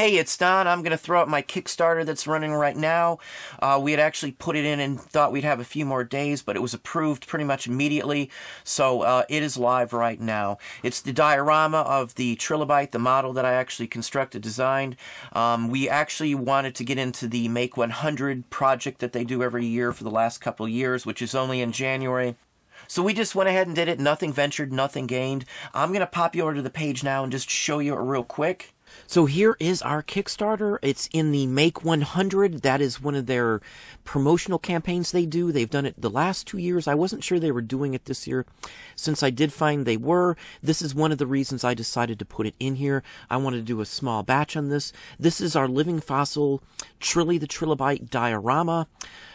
hey, it's done. I'm going to throw up my Kickstarter that's running right now. Uh, we had actually put it in and thought we'd have a few more days, but it was approved pretty much immediately. So uh, it is live right now. It's the diorama of the trilobite, the model that I actually constructed, designed. Um, we actually wanted to get into the Make 100 project that they do every year for the last couple of years, which is only in January. So we just went ahead and did it. Nothing ventured, nothing gained. I'm going to pop you over to the page now and just show you it real quick. So here is our Kickstarter. It's in the Make 100. That is one of their promotional campaigns they do. They've done it the last two years. I wasn't sure they were doing it this year. Since I did find they were, this is one of the reasons I decided to put it in here. I wanted to do a small batch on this. This is our Living Fossil Trilly the Trilobite diorama.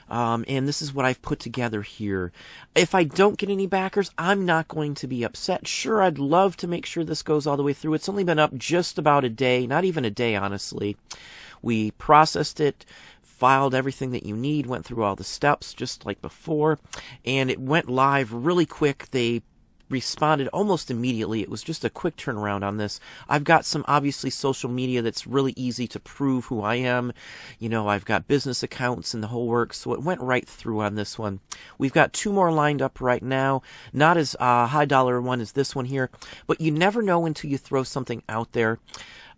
Um, and this is what I've put together here. If I don't get any backers, I'm not going to be upset. Sure, I'd love to make sure this goes all the way through. It's only been up just about a day, not even a day, honestly. We processed it, filed everything that you need, went through all the steps just like before, and it went live really quick. They responded almost immediately. It was just a quick turnaround on this. I've got some obviously social media that's really easy to prove who I am. You know, I've got business accounts and the whole works. So it went right through on this one. We've got two more lined up right now. Not as uh, high dollar one as this one here, but you never know until you throw something out there.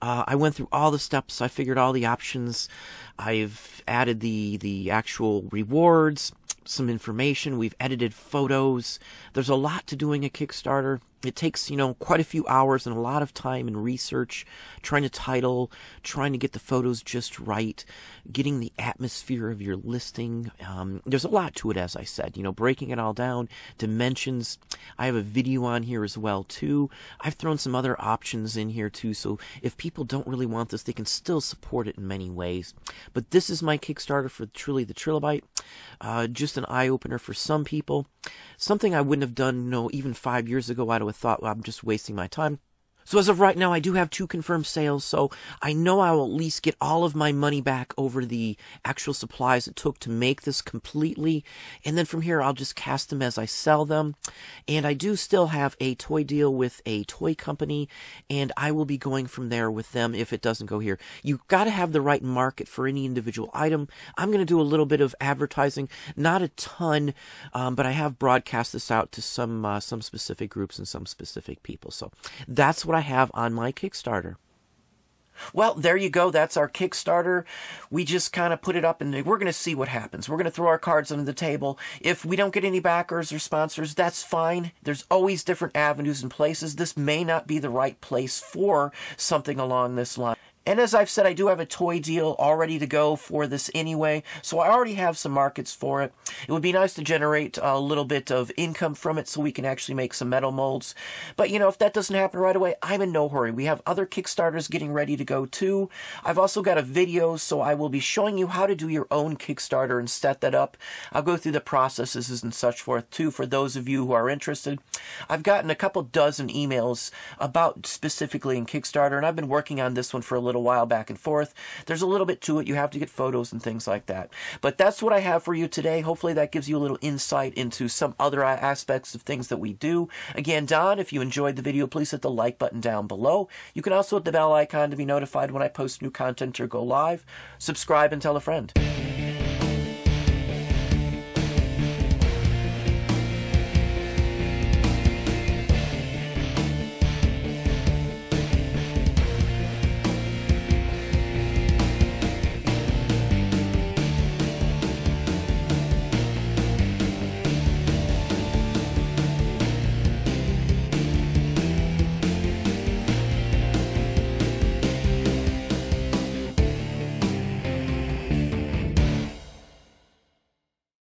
Uh, I went through all the steps. I figured all the options. I've added the the actual rewards some information. We've edited photos. There's a lot to doing a Kickstarter it takes you know quite a few hours and a lot of time and research trying to title trying to get the photos just right getting the atmosphere of your listing um, there's a lot to it as i said you know breaking it all down dimensions i have a video on here as well too i've thrown some other options in here too so if people don't really want this they can still support it in many ways but this is my kickstarter for truly the trilobite uh, just an eye-opener for some people something i wouldn't have done you know even five years ago i'd with thought, well, I'm just wasting my time. So as of right now, I do have two confirmed sales, so I know I will at least get all of my money back over the actual supplies it took to make this completely. And then from here, I'll just cast them as I sell them. And I do still have a toy deal with a toy company, and I will be going from there with them if it doesn't go here. You've got to have the right market for any individual item. I'm going to do a little bit of advertising, not a ton, um, but I have broadcast this out to some uh, some specific groups and some specific people. So that's what I have on my Kickstarter. Well, there you go. That's our Kickstarter. We just kind of put it up and we're going to see what happens. We're going to throw our cards under the table. If we don't get any backers or sponsors, that's fine. There's always different avenues and places. This may not be the right place for something along this line. And as I've said, I do have a toy deal all ready to go for this anyway, so I already have some markets for it. It would be nice to generate a little bit of income from it so we can actually make some metal molds. But, you know, if that doesn't happen right away, I'm in no hurry. We have other Kickstarters getting ready to go too. I've also got a video, so I will be showing you how to do your own Kickstarter and set that up. I'll go through the processes and such forth too for those of you who are interested. I've gotten a couple dozen emails about specifically in Kickstarter, and I've been working on this one for a little little while back and forth. There's a little bit to it. You have to get photos and things like that. But that's what I have for you today. Hopefully that gives you a little insight into some other aspects of things that we do. Again, Don, if you enjoyed the video, please hit the like button down below. You can also hit the bell icon to be notified when I post new content or go live. Subscribe and tell a friend.